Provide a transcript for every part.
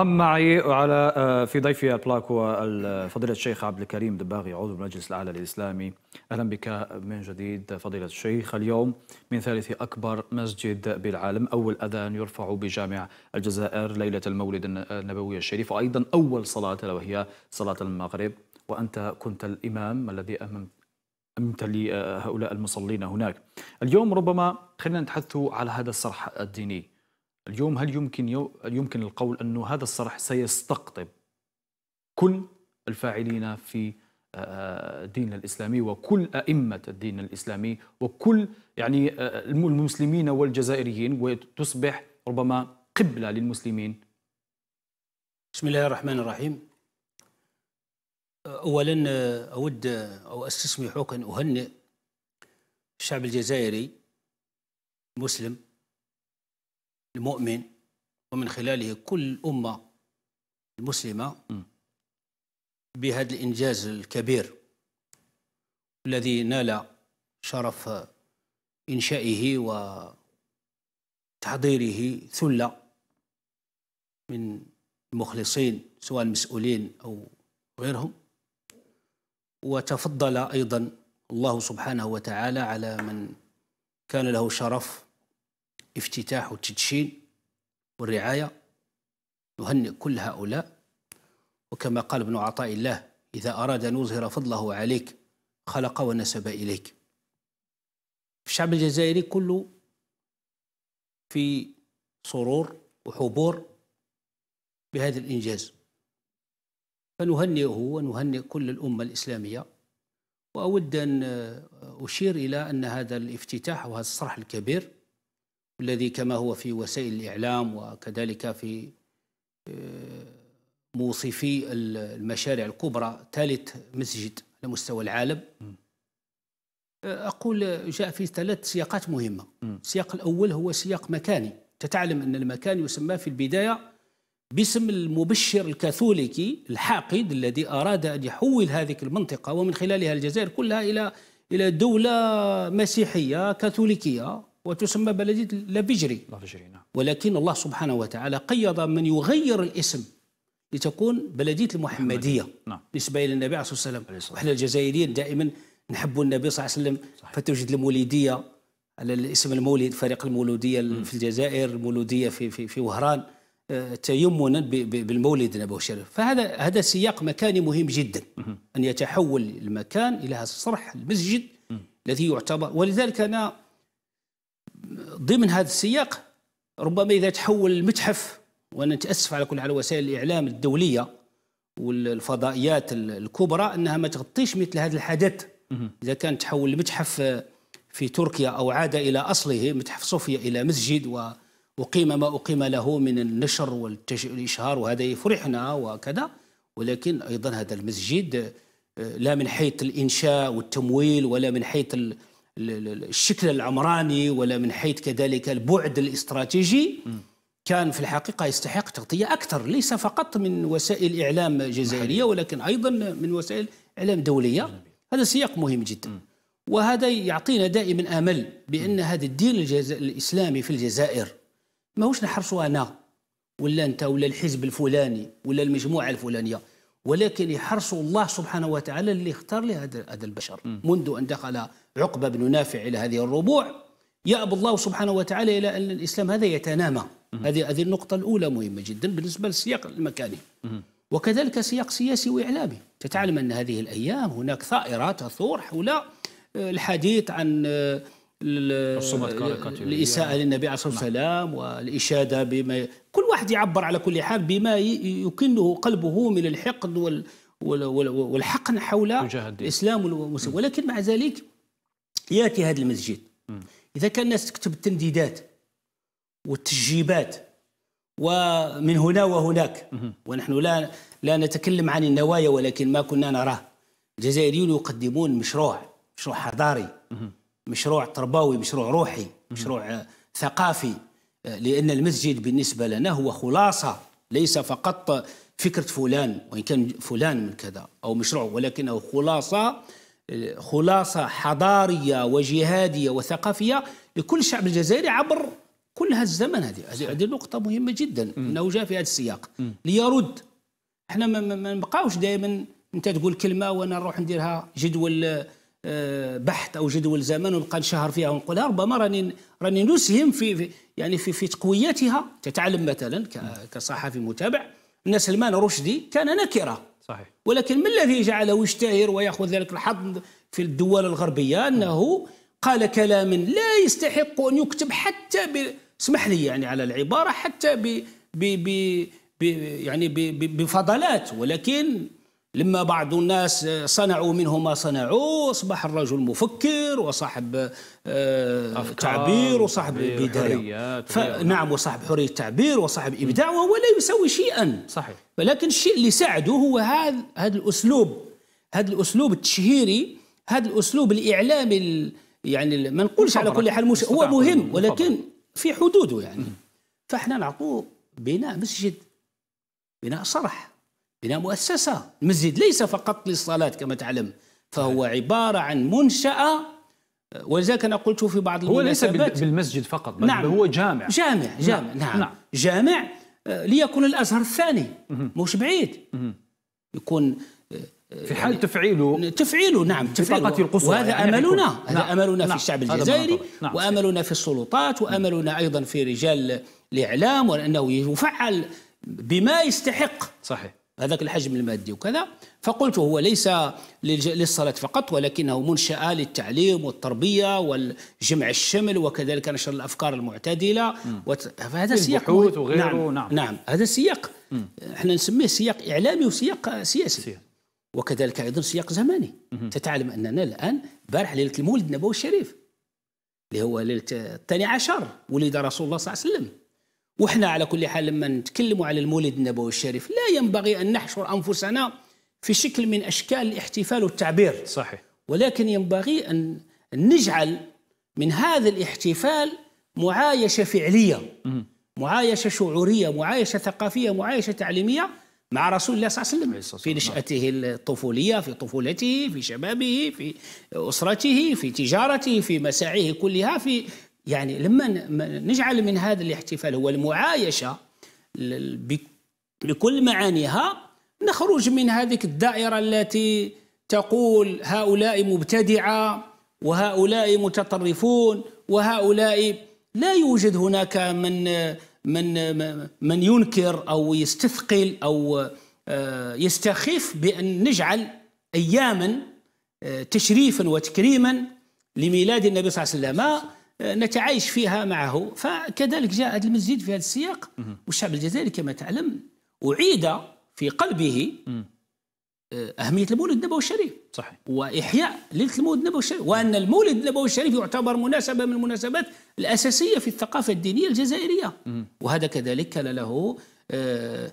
معي على آه، في ضيفي البلاكو فضيلة الشيخ عبد الكريم دباغي عضو المجلس الأعلى الإسلامي أهلا بك من جديد فضيلة الشيخ اليوم من ثالث أكبر مسجد بالعالم أول أذان يرفع بجامع الجزائر ليلة المولد النبوي الشريف وأيضا أول صلاة وهي صلاة المغرب وأنت كنت الإمام الذي لي أمم-، لهؤلاء المصلين هناك اليوم ربما خلينا نتحدث على هذا الصرح الديني اليوم هل يمكن يو يمكن القول انه هذا الصرح سيستقطب كل الفاعلين في الدين الاسلامي وكل ائمه الدين الاسلامي وكل يعني المسلمين والجزائريين وتصبح ربما قبله للمسلمين. بسم الله الرحمن الرحيم. اولا اود او استسمح ان اهنئ الشعب الجزائري المسلم المؤمن ومن خلاله كل أمة المسلمة بهذا الإنجاز الكبير الذي نال شرف إنشائه وتحضيره ثلة من المخلصين سواء المسؤولين أو غيرهم وتفضل أيضا الله سبحانه وتعالى على من كان له شرف افتتاح والتدشين والرعاية نهنئ كل هؤلاء وكما قال ابن عطاء الله إذا أراد أن يظهر فضله عليك خلق ونسب إليك الشعب الجزائري كله في سرور وحبور بهذا الإنجاز فنهنئه ونهنئ كل الأمة الإسلامية وأود أن أشير إلى أن هذا الافتتاح وهذا الصرح الكبير الذي كما هو في وسائل الإعلام وكذلك في آه، موصفي المشاريع الكبرى ثالث مسجد على مستوى العالم آه، أقول جاء في ثلاث سياقات مهمة السياق الأول هو سياق مكاني تتعلم أن المكان يسمى في البداية باسم المبشر الكاثوليكي الحاقد الذي أراد أن يحول هذه المنطقة ومن خلالها الجزائر كلها إلى إلى دولة مسيحية كاثوليكية وتسمى بلدية لافيجري لافيجري نعم ولكن الله سبحانه وتعالى قيض من يغير الاسم لتكون بلدية المحمدية نعم. نسبة إلى النبي عليه الصلاة والسلام وإحنا الجزائريين دائما نحب النبي صلى الله عليه وسلم صحيح. فتوجد المولودية على الاسم المولد فريق المولودية م. في الجزائر المولودية في في في وهران آه، تيمنا بالمولد النبوي الشريف فهذا هذا سياق مكاني مهم جدا م. أن يتحول المكان إلى هذا الصرح المسجد م. الذي يعتبر ولذلك أنا ضمن هذا السياق ربما اذا تحول المتحف وانا نتاسف على كل على وسائل الاعلام الدوليه والفضائيات الكبرى انها ما تغطيش مثل هذا الحدث اذا كان تحول المتحف في تركيا او عاد الى اصله متحف صوفيا الى مسجد واقيم ما أقيم له من النشر والإشهار وهذا يفرحنا وكذا ولكن أيضا هذا المسجد آه، لا من حيث الإنشاء والتمويل ولا من حيث الشكل العمراني ولا من حيث كذلك البعد الاستراتيجي كان في الحقيقة يستحق تغطية أكثر ليس فقط من وسائل إعلام جزائرية ولكن أيضا من وسائل إعلام دولية هذا سياق مهم جدا وهذا يعطينا دائما أمل بأن هذا الدين الإسلامي في الجزائر ماهوش نحرصه أنا ولا أنت ولا الحزب الفلاني ولا المجموعة الفلانية ولكن يحرص الله سبحانه وتعالى اللي اختار لهذا البشر منذ أن دخل عقبة بن نافع إلى هذه الربوع يأب الله سبحانه وتعالى إلى أن الإسلام هذا يتنامى هذه هذه النقطة الأولى مهمة جدا بالنسبة للسياق المكاني وكذلك سياق سياسي وإعلامي تتعلم أن هذه الأيام هناك ثائرات تثور حول آه، الحديث عن آه، الإساءة للنبي عليه الصلاة والسلام والإشادة بما كل واحد يعبر على كل حال بما يكنه قلبه من الحقد وال والحقن حول الإسلام والمسلم ولكن مع ذلك يأتي هذا المسجد إذا كان الناس تكتب التنديدات والتشجيبات ومن هنا وهناك ونحن لا لا نتكلم عن النوايا ولكن ما كنا نراه الجزائريون يقدمون مشروع مشروع حضاري مشروع تربوي مشروع روحي مشروع ثقافي لأن المسجد بالنسبة لنا هو خلاصة ليس فقط فكرة فلان وإن كان فلان من كذا أو مشروع ولكنه خلاصة خلاصة حضارية وجهادية وثقافية لكل الشعب الجزائري عبر كل هذا الزمن هذه هذه نقطة مهمة جدا أنه جاء في هذا السياق ليرد احنا ما نبقاوش دائما أنت تقول كلمة وأنا نروح نديرها جدول بحث او جدول زمن ونبقى نشهر فيها ونقولها ربما راني راني نسهم في, في يعني في في تقويتها تتعلم مثلا كصحفي متابع ان سلمان رشدي كان نكره صحيح ولكن ما الذي جعله يشتهر وياخذ ذلك الحظ في الدول الغربيه انه قال كلاما لا يستحق ان يكتب حتى ب... اسمح لي يعني على العباره حتى ب... ب... ب... يعني ب... بفضلات ولكن لما بعض الناس صنعوا منه ما صنعوا أصبح الرجل مفكر وصاحب آه، تعبير وصاحب بداية نعم وصاحب حرية تعبير وصاحب إبداع وهو لا يسوي شيئا صحيح ولكن الشيء اللي ساعده هو هذا هذا الأسلوب هذا الأسلوب التشهيري هذا الأسلوب الإعلامي يعني ما نقولش على كل حال هو مهم ولكن في حدوده يعني فاحنا نعطوه بناء مسجد بناء صرح بناء مؤسسة المسجد ليس فقط للصلاة كما تعلم فهو عبارة عن منشأة ولذلك أنا قلت في بعض هو ليس بالمسجد فقط بل نعم هو جامع جامع نعم. جامع نعم, نعم, نعم جامع آه، ليكون الأزهر الثاني مش بعيد يكون آه، في حال تفعيله تفعيله نعم تفعيله القصوى وهذا يعني املنا نعم. نعم. هذا املنا نعم. في الشعب الجزائري نعم. واملنا في السلطات واملنا ايضا في رجال الاعلام وانه يفعل بما يستحق صحيح هذاك الحجم المادي وكذا فقلت هو ليس للصلاة فقط ولكنه منشأة للتعليم والتربية والجمع الشمل وكذلك نشر الأفكار المعتدلة وت... فهذا سياق البحوث وغيره نعم, نعم. نعم هذا سياق احنا نسميه سياق إعلامي وسياق سياسي سياق. وكذلك أيضا سياق زماني مم. تتعلم أننا الآن بارح ليلة المولد النبوي الشريف اللي هو ليلة الثاني عشر ولد رسول الله صلى الله عليه وسلم واحنا على كل حال لما نتكلموا على المولد النبوي الشريف لا ينبغي ان نحشر انفسنا في شكل من اشكال الاحتفال والتعبير صحيح ولكن ينبغي ان نجعل من هذا الاحتفال معايشه فعليه معايشه شعوريه معايشه ثقافيه معايشه تعليميه مع رسول الله صلى الله عليه وسلم في نشأته الطفولية في طفولته في شبابه في أسرته في تجارته في مساعيه كلها في يعني لما نجعل من هذا الاحتفال هو المعايشة بكل معانيها نخرج من هذه الدائرة التي تقول هؤلاء مبتدعة وهؤلاء متطرفون وهؤلاء لا يوجد هناك من من من ينكر او يستثقل او آه، يستخف بان نجعل اياما آه، تشريفا وتكريما لميلاد النبي صلى الله عليه وسلم نتعايش فيها معه فكذلك جاء هذا المسجد في هذا السياق والشعب الجزائري كما تعلم أعيد في قلبه آه، أهمية المولد النبوي الشريف صحيح وإحياء ليلة المولد النبوي الشريف وأن المولد النبوي الشريف يعتبر مناسبة من المناسبات الأساسية في الثقافة الدينية الجزائرية وهذا كذلك كان له آه،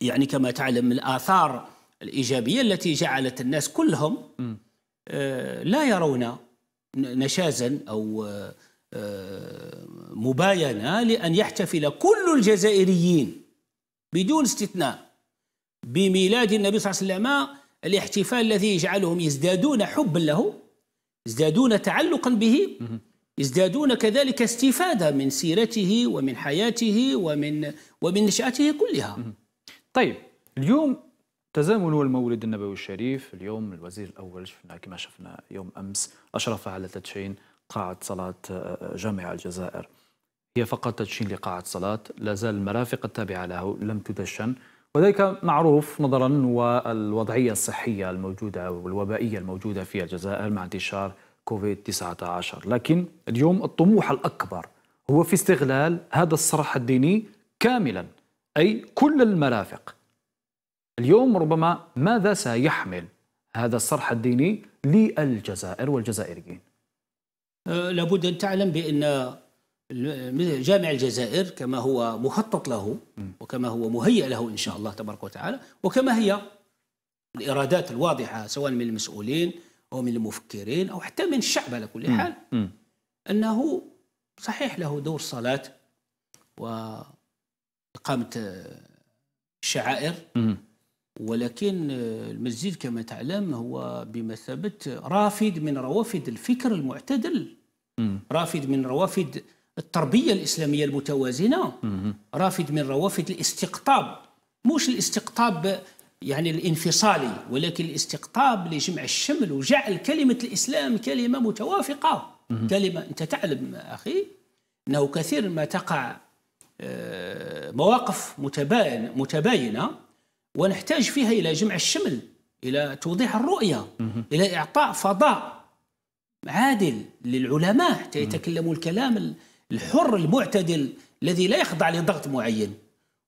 يعني كما تعلم الآثار الإيجابية التي جعلت الناس كلهم آه، لا يرون نشازا أو آه، مباينة لأن يحتفل كل الجزائريين بدون استثناء بميلاد النبي صلى الله عليه وسلم الاحتفال الذي يجعلهم يزدادون حبا له يزدادون تعلقا به يزدادون كذلك استفادة من سيرته ومن حياته ومن ومن نشأته كلها طيب اليوم تزامن المولد النبوي الشريف اليوم الوزير الأول شفنا كما شفنا يوم أمس أشرف على تدشين قاعة صلاة آه، آه، جامع الجزائر هي فقط تدشين لقاعة صلاة لا زال المرافق التابعة له لم تدشن وذلك معروف نظرا والوضعية الصحية الموجودة والوبائية الموجودة في الجزائر مع انتشار كوفيد 19 لكن اليوم الطموح الأكبر هو في استغلال هذا الصرح الديني كاملا أي كل المرافق اليوم ربما ماذا سيحمل هذا الصرح الديني للجزائر والجزائريين أه، لابد أن تعلم بأن جامع الجزائر كما هو مخطط له وكما هو مهيئ له إن شاء الله تبارك وتعالى وكما هي الإرادات الواضحة سواء من المسؤولين أو من المفكرين أو حتى من الشعب على كل حال أنه صحيح له دور صلاة وإقامة الشعائر ولكن آه، المسجد كما تعلم هو بمثابة رافد من روافد الفكر المعتدل رافد من روافد التربية الإسلامية المتوازنة رافد من روافد الاستقطاب مش الاستقطاب يعني الانفصالي ولكن الاستقطاب لجمع الشمل وجعل كلمة الإسلام كلمة متوافقة كلمة أنت تعلم أخي أنه كثير ما تقع آه، مواقف متباين متباينة ونحتاج فيها إلى جمع الشمل إلى توضيح الرؤية إلى إعطاء فضاء عادل للعلماء حتى يتكلموا الكلام الحر المعتدل الذي لا يخضع لضغط معين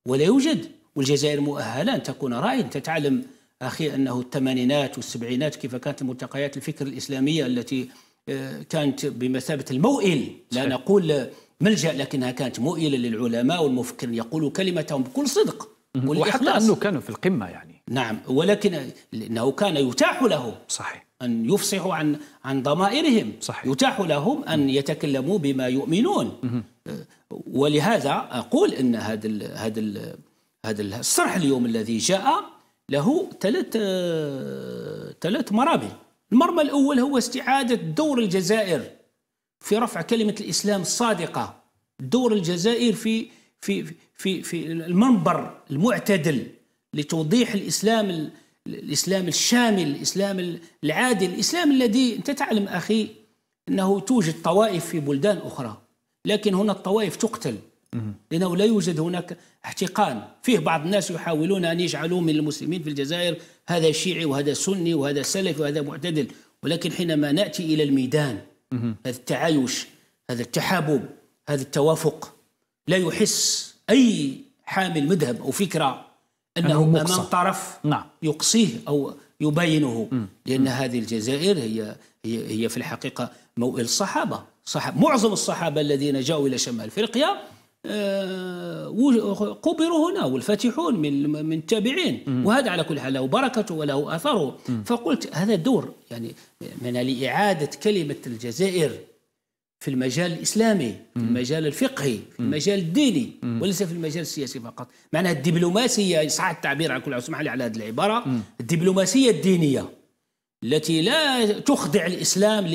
ولا يوجد والجزائر مؤهلة أن تكون رائد انت تعلم أخي أنه الثمانينات والسبعينات كيف كانت الملتقيات الفكر الإسلامية التي آه، كانت بمثابة الموئل لا نقول ملجأ لكنها كانت مؤيلة للعلماء والمفكرين يقولوا كلمتهم بكل صدق وحتى أنه كانوا في القمة يعني نعم ولكن لانه كان يتاح لهم صحيح أن يفصحوا عن عن ضمائرهم صحيح. يتاح لهم أن يتكلموا بما يؤمنون أه، ولهذا أقول أن هذا الـ هذا الـ هذا الصرح اليوم الذي جاء له ثلاث أه، ثلاث مرامل المرمى الأول هو استعادة دور الجزائر في رفع كلمة الإسلام الصادقة دور الجزائر في في في في المنبر المعتدل لتوضيح الاسلام الاسلام الشامل، الاسلام العادل، الاسلام الذي انت تعلم اخي انه توجد طوائف في بلدان اخرى لكن هنا الطوائف تقتل لانه لا يوجد هناك احتقان، فيه بعض الناس يحاولون ان يجعلوا من المسلمين في الجزائر هذا شيعي وهذا سني وهذا سلفي وهذا معتدل، ولكن حينما ناتي الى الميدان هذا التعايش، هذا التحابب، هذا التوافق لا يحس أي حامل مذهب أو فكرة أنه, أنه أمام طرف نعم. يقصيه أو يباينه مم. لأن مم. هذه الجزائر هي, هي, هي في الحقيقة موئل الصحابة صحاب معظم الصحابة الذين جاؤوا إلى شمال أفريقيا آه، قبروا هنا والفاتحون من من التابعين وهذا على كل حال له بركته وله اثره فقلت هذا دور يعني من لاعاده كلمه الجزائر في المجال الإسلامي في المجال الفقهي في المجال الديني وليس في المجال السياسي فقط معناها الدبلوماسية صح التعبير عن كل اسمح لي على هذه العبارة الدبلوماسية الدينية التي لا تخضع الإسلام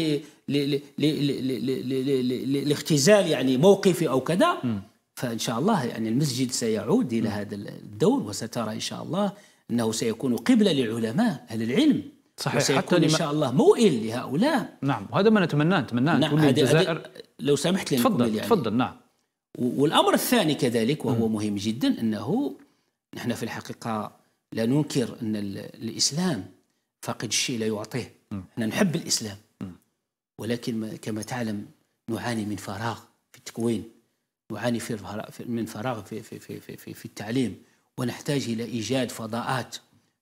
لاختزال يعني موقفي أو كذا فإن شاء الله يعني المسجد سيعود إلى هذا الدور وسترى إن شاء الله أنه سيكون قبلة للعلماء أهل العلم صحيح حتى ان شاء الله موئل لهؤلاء نعم وهذا ما نتمناه نتمناه نعم تولي الجزائر لو سمحت لي تفضل يعني. تفضل نعم والامر الثاني كذلك وهو م. مهم جدا انه نحن في الحقيقه لا ننكر ان الاسلام فاقد الشيء لا يعطيه احنا نحب الاسلام ولكن كما تعلم نعاني من فراغ في التكوين نعاني في من فراغ في في في, في, في التعليم ونحتاج الى ايجاد فضاءات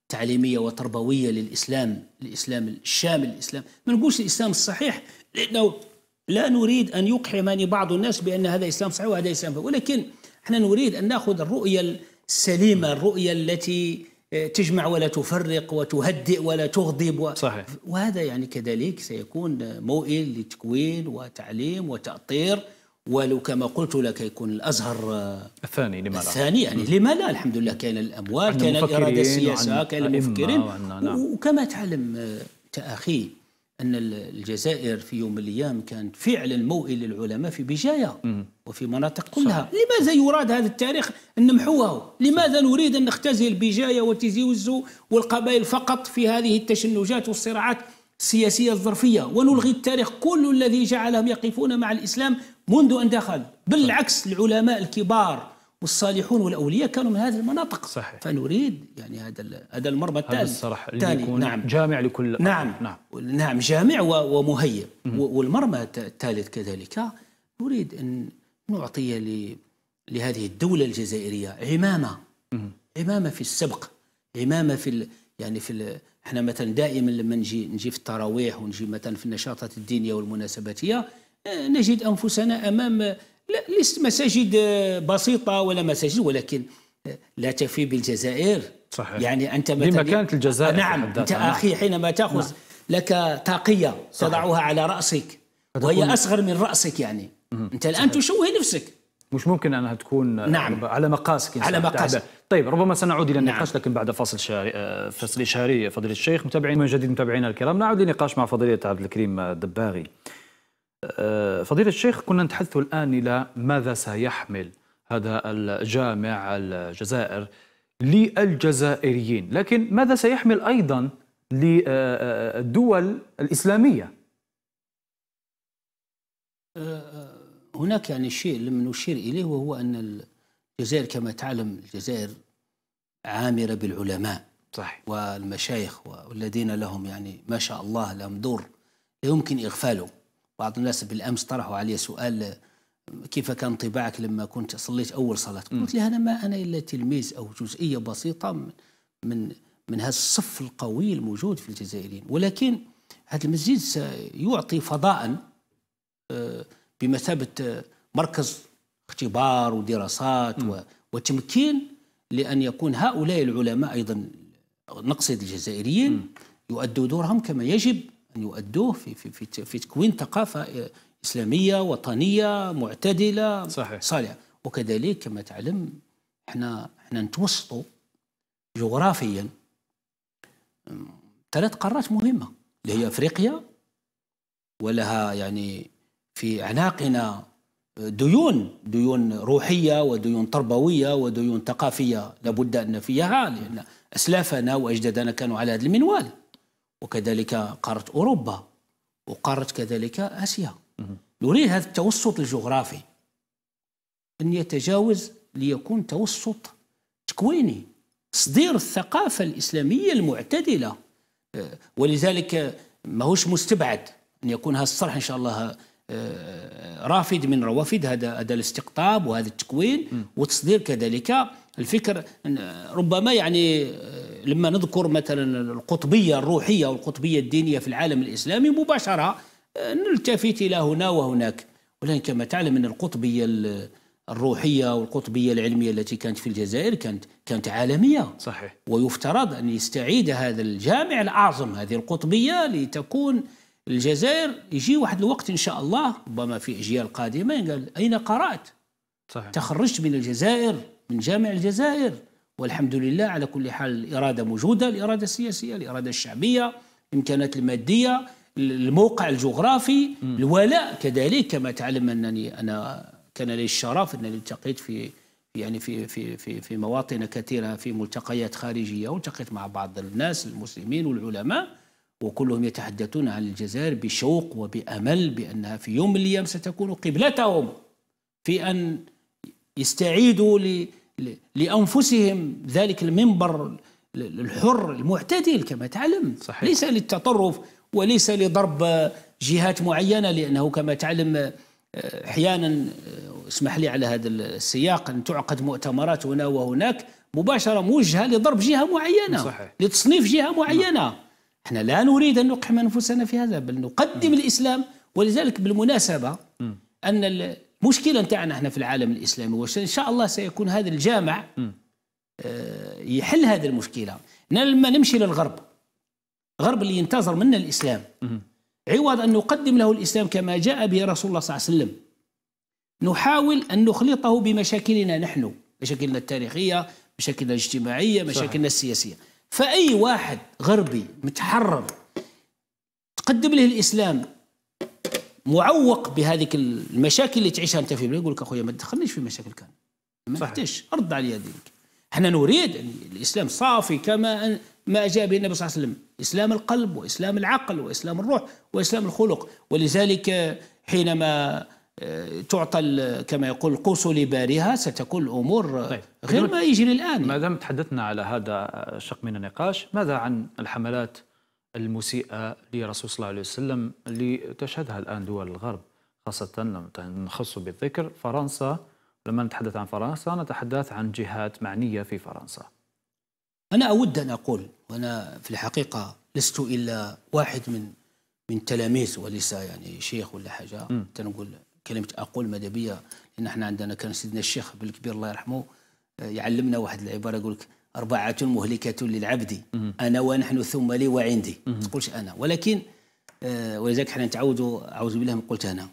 تعليمية وتربوية للإسلام الإسلام الشامل الإسلام ما نقولش الإسلام الصحيح لأنه لا نريد أن يقحمني بعض الناس بأن هذا إسلام صحيح وهذا إسلام صحيح. ولكن احنا نريد أن نأخذ الرؤية السليمة الرؤية التي آه، تجمع ولا تفرق وتهدئ ولا تغضب و... صحيح. وهذا يعني كذلك سيكون موئل لتكوين وتعليم وتأطير ولو كما قلت لك يكون الازهر آه، الثاني لما لا الثاني يعني لما لا الحمد لله كان الاموال كان الاراده السياسيه كان المفكرين نعم. وكما تعلم آه، تاخي ان الجزائر في يوم من الايام كانت فعلا موئل للعلماء في بجايه وفي مناطق كلها صح. لماذا يراد هذا التاريخ ان نمحوه لماذا نريد ان نختزل بجايه وتيزي والقبائل فقط في هذه التشنجات والصراعات السياسية الظرفية ونلغي التاريخ كل الذي جعلهم يقفون مع الإسلام منذ أن دخل بالعكس العلماء الكبار والصالحون والاولياء كانوا من هذه المناطق صحيح فنريد يعني هذا هذا المرمى التالي هذا الصراحه التالي نعم جامع لكل نعم نعم نعم جامع ومهيئ والمرمى الثالث كذلك نريد ان نعطي ل... لهذه الدوله الجزائريه عمامه عمامه في السبق عمامه في ال... يعني في احنا مثلا دائما لما نجي نجي في التراويح ونجي مثلا في النشاطات الدينيه والمناسباتيه آه، نجد انفسنا امام آه، ليست مساجد آه، بسيطه ولا مساجد ولكن لا تفي بالجزائر صحيح يعني انت مثلا بمكانه الجزائر نعم انت اخي حينما تاخذ نعم. لك طاقيه تضعها على راسك وهي اصغر من راسك يعني انت الان تشوه نفسك مش ممكن انها تكون نعم على مقاسك على مقاس طيب ربما سنعود الى نعم. النقاش نعم. لكن بعد فصل شهري فصل شهري فضيله الشيخ متابعين من جديد متابعينا الكرام نعود للنقاش مع فضيله عبد الكريم الدباغي آه، فضيله الشيخ كنا نتحدث الان الى ماذا سيحمل هذا الجامع الجزائر للجزائريين لكن ماذا سيحمل ايضا للدول الاسلاميه آه، هناك يعني شيء لم نشير إليه وهو أن الجزائر كما تعلم الجزائر عامرة بالعلماء صح والمشايخ والذين لهم يعني ما شاء الله لهم دور لا يمكن إغفاله بعض الناس بالأمس طرحوا علي سؤال كيف كان انطباعك لما كنت صليت أول صلاة قلت لها أنا ما أنا إلا تلميذ أو جزئية بسيطة من من, من هذا الصف القوي الموجود في الجزائريين ولكن هذا المسجد سيعطي فضاء آه، بمثابه مركز اختبار ودراسات م. وتمكين لان يكون هؤلاء العلماء ايضا نقصد الجزائريين م. يؤدوا دورهم كما يجب ان يؤدوه في في في, في تكوين ثقافه اسلاميه وطنيه معتدله صحيح. صالحه وكذلك كما تعلم احنا احنا نتوسطوا جغرافيا ثلاث قارات مهمه اللي هي افريقيا ولها يعني في اعناقنا ديون ديون روحيه وديون تربويه وديون ثقافيه لابد ان فيها لان اسلافنا واجدادنا كانوا على هذا المنوال وكذلك قاره اوروبا وقاره كذلك اسيا نريد هذا التوسط الجغرافي ان يتجاوز ليكون توسط تكويني تصدير الثقافه الاسلاميه المعتدله أه، ولذلك ماهوش مستبعد ان يكون هذا الصرح ان شاء الله رافد من روافد هذا هذا الاستقطاب وهذا التكوين وتصدير كذلك الفكر ربما يعني آه، لما نذكر مثلا القطبيه الروحيه والقطبيه الدينيه في العالم الاسلامي مباشره آه، نلتفت الى هنا وهناك ولكن كما تعلم ان القطبيه الروحيه والقطبيه العلميه التي كانت في الجزائر كانت كانت عالميه صحيح ويفترض ان يستعيد هذا الجامع الاعظم هذه القطبيه لتكون الجزائر يجي واحد الوقت ان شاء الله ربما في اجيال قادمه قال اين قرات؟ صحيح. تخرجت من الجزائر من جامع الجزائر والحمد لله على كل حال الاراده موجوده الاراده السياسيه الاراده الشعبيه الامكانات الماديه الموقع الجغرافي م. الولاء كذلك كما تعلم انني انا كان لي الشرف انني التقيت في يعني في في في في مواطن كثيره في ملتقيات خارجيه والتقيت مع بعض الناس المسلمين والعلماء وكلهم يتحدثون عن الجزائر بشوق وبأمل بأنها في يوم من الأيام ستكون قبلتهم في أن يستعيدوا لأنفسهم ذلك المنبر الحر المعتدل كما تعلم صحيح. ليس للتطرف وليس لضرب جهات معينة لأنه كما تعلم آه، أحيانا آه، اسمح لي على هذا السياق أن تعقد مؤتمرات هنا وهناك مباشرة موجهة لضرب جهة معينة صحيح. لتصنيف جهة معينة نعم. احنا لا نريد أن نقحم أنفسنا في هذا بل نقدم م. الإسلام ولذلك بالمناسبة م. أن المشكلة نتاعنا احنا في العالم الإسلامي وإن شاء الله سيكون هذا الجامع م. آه، يحل هذه المشكلة لما نمشي للغرب غرب اللي ينتظر منا الإسلام عوض أن نقدم له الإسلام كما جاء به رسول الله صلى الله عليه وسلم نحاول أن نخلطه بمشاكلنا نحن مشاكلنا التاريخية مشاكلنا الاجتماعية مشاكلنا السياسية فأي واحد غربي متحرر تقدم له الإسلام معوق بهذه المشاكل اللي تعيشها أنت في يقول لك أخويا ما تدخلنيش في مشاكل كان ما تحتاج أرد على يديك احنا نريد أن الإسلام صافي كما أن ما جاء به النبي صلى الله عليه وسلم إسلام القلب وإسلام العقل وإسلام الروح وإسلام الخلق ولذلك حينما آه، تعطى كما يقول قوس لبارها ستكون الامور طيب. غير ما يجري الان ما دام تحدثنا على هذا الشق من النقاش ماذا عن الحملات المسيئه لرسول صلى الله عليه وسلم اللي تشهدها الان دول الغرب خاصه لما نخص بالذكر فرنسا لما نتحدث عن فرنسا نتحدث عن جهات معنيه في فرنسا انا اود ان اقول وانا في الحقيقه لست الا واحد من من تلاميذ وليس يعني شيخ ولا حاجه نقول كلمه اقول مدبيه لان احنا عندنا كان سيدنا الشيخ بالكبير الله يرحمه آه، يعلمنا واحد العباره يقول لك اربعه مهلكه للعبد انا ونحن ثم لي وعندي ما تقولش انا ولكن آه، ولذلك احنا نتعودوا اعوذ بالله من قلت انا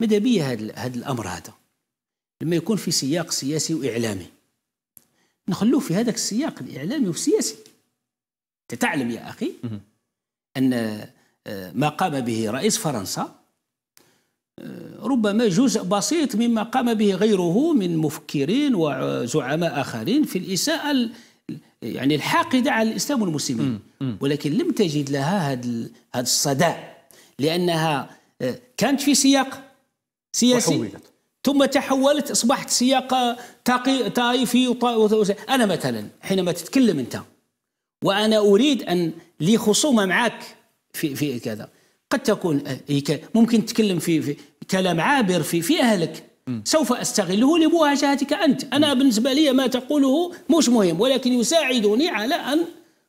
مدبيه هذا هذا الامر هذا لما يكون في سياق سياسي واعلامي نخلوه في هذاك السياق الاعلامي والسياسي تعلم يا اخي ان آه، ما قام به رئيس فرنسا ربما جزء بسيط مما قام به غيره من مفكرين وزعماء آخرين في الإساءة يعني الحاقدة على الإسلام والمسلمين ولكن لم تجد لها هذا الصدى لأنها آه، كانت في سياق سياسي وحولت. ثم تحولت أصبحت سياق طائفي أنا مثلا حينما تتكلم أنت وأنا أريد أن لي خصومة معك في في كذا قد تكون آه، ممكن تتكلم في, في كلام عابر في في اهلك سوف استغله لمواجهتك انت، انا بالنسبه لي ما تقوله مش مهم ولكن يساعدني على ان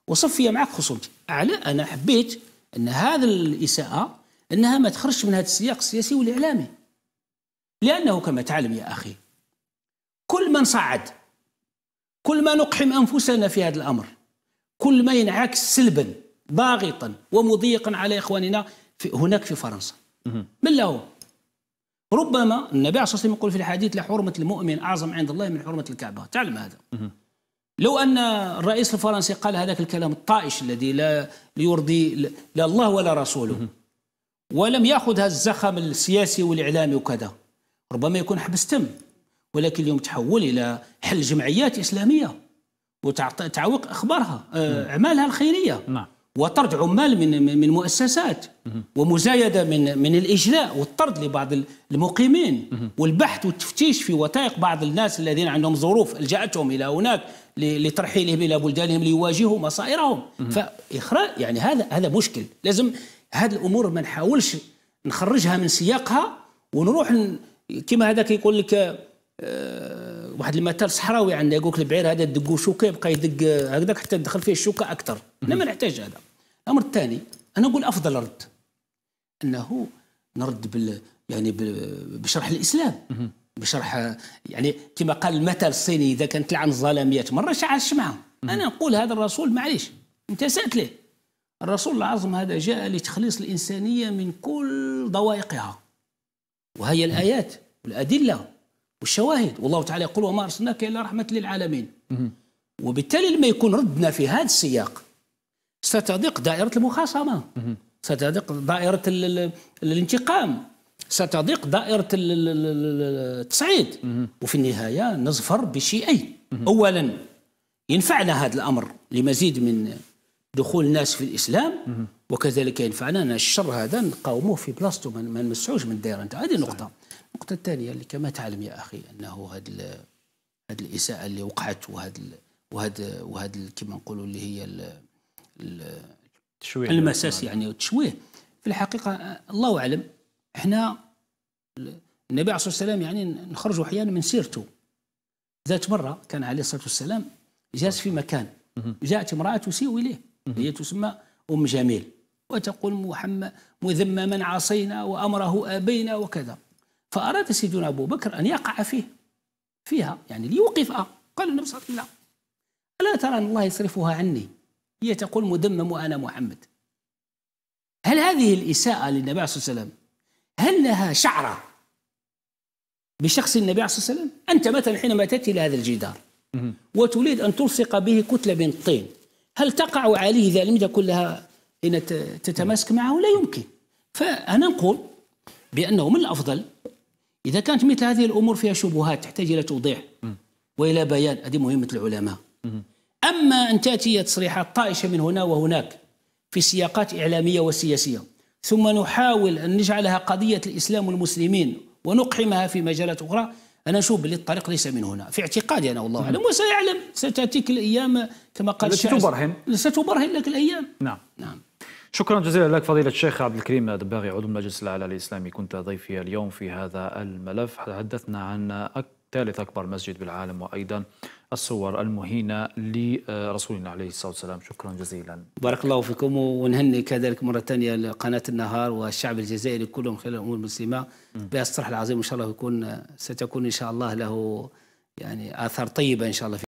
اصفي معك خصومتي، على انا حبيت ان هذا الاساءه انها ما تخرجش من هذا السياق السياسي والاعلامي. لانه كما تعلم يا اخي كل ما نصعد كل ما نقحم انفسنا في هذا الامر كل ما ينعكس سلبا ضاغطا ومضيقا على اخواننا في هناك في فرنسا من لا هو ربما النبي عليه الصلاه والسلام يقول في الحديث لحرمه المؤمن اعظم عند الله من حرمه الكعبه تعلم هذا لو ان الرئيس الفرنسي قال هذاك الكلام الطائش الذي لا يرضي لا الله ولا رسوله ولم ياخذ هذا الزخم السياسي والاعلامي وكذا ربما يكون حبس تم ولكن اليوم تحول الى حل جمعيات اسلاميه وتعوق اخبارها آه، اعمالها الخيريه نعم وطرد عمال من من مؤسسات ومزايده من من الاجلاء والطرد لبعض المقيمين والبحث والتفتيش في وثائق بعض الناس الذين عندهم ظروف الجاتهم الى هناك لترحيلهم الى بلدانهم ليواجهوا مصائرهم فاخراج يعني هذا هذا مشكل لازم هذه الامور ما نحاولش نخرجها من سياقها ونروح كما هذا كيقول لك آه واحد المثل صحراوي عندنا يقول لك البعير هذا دقو شوكه يبقى يدق هكذاك حتى تدخل فيه الشوكه اكثر انا ما نحتاج هذا الامر الثاني انا اقول افضل رد انه نرد بال يعني بشرح الاسلام بشرح يعني كما قال المثل الصيني اذا كانت لعن الظلام 100 مره شعل الشمعه انا نقول هذا الرسول معليش انت سالت له الرسول العظم هذا جاء لتخليص الانسانيه من كل ضوائقها وهي الايات والادله والشواهد والله تعالى يقول وما أرسلناك إلا رحمة للعالمين وبالتالي لما يكون ردنا في هذا السياق ستضيق دائرة المخاصمة ستضيق دائرة الانتقام ستضيق دائرة التصعيد وفي النهاية نظفر بشيئين أولا ينفعنا هذا الأمر لمزيد من دخول الناس في الإسلام وكذلك ينفعنا أن الشر هذا نقاومه في بلاصته ما نمسعوش من الدائرة هذه نقطة النقطة الثانية اللي كما تعلم يا أخي أنه هاد هاد الإساءة اللي وقعت وهذا وهذا وهذا كما نقولوا اللي هي الـ التشويه المساس يعني والتشويه في الحقيقة الله أعلم احنا النبي عليه الصلاة والسلام يعني نخرجوا أحيانا من سيرته ذات مرة كان عليه الصلاة والسلام جالس في مكان جاءت امرأة تسيء إليه هي تسمى أم جميل وتقول محمد مذمما عصينا وأمره أبينا وكذا فأراد سيدنا أبو بكر أن يقع فيه فيها يعني ليوقفها قال النبي صلى الله عليه وسلم ألا ترى أن الله يصرفها عني هي تقول مدمم وأنا محمد هل هذه الإساءة للنبي صلى الله عليه وسلم هل لها شعرة بشخص النبي صلى الله عليه وسلم أنت مثلا حينما تأتي إلى هذا الجدار وتريد أن تلصق به كتلة من الطين هل تقع عليه إذا لم تكن لها إن تتماسك معه لا يمكن فأنا نقول بأنه من الأفضل إذا كانت مثل هذه الأمور فيها شبهات تحتاج إلى توضيح وإلى بيان هذه مهمة العلماء أما أن تأتي تصريحات طائشة من هنا وهناك في سياقات إعلامية وسياسية ثم نحاول أن نجعلها قضية الإسلام والمسلمين ونقحمها في مجالات أخرى أنا أشوف باللي الطريق ليس من هنا في اعتقادي أنا والله أعلم وسيعلم ستأتيك الأيام كما قال التي ستبرهن ستبرهن لك الأيام نعم نعم شكرا جزيلا لك فضيلة الشيخ عبد الكريم دباغي عضو المجلس الأعلى الإسلامي كنت ضيفي اليوم في هذا الملف تحدثنا عن ثالث أكبر مسجد بالعالم وأيضا الصور المهينة لرسولنا عليه الصلاة والسلام شكرا جزيلا بارك الله فيكم ونهني كذلك مرة ثانية لقناة النهار والشعب الجزائري كلهم خلال الأمور المسلمة بهذا الصرح العظيم إن شاء الله يكون ستكون إن شاء الله له يعني آثار طيبة إن شاء الله في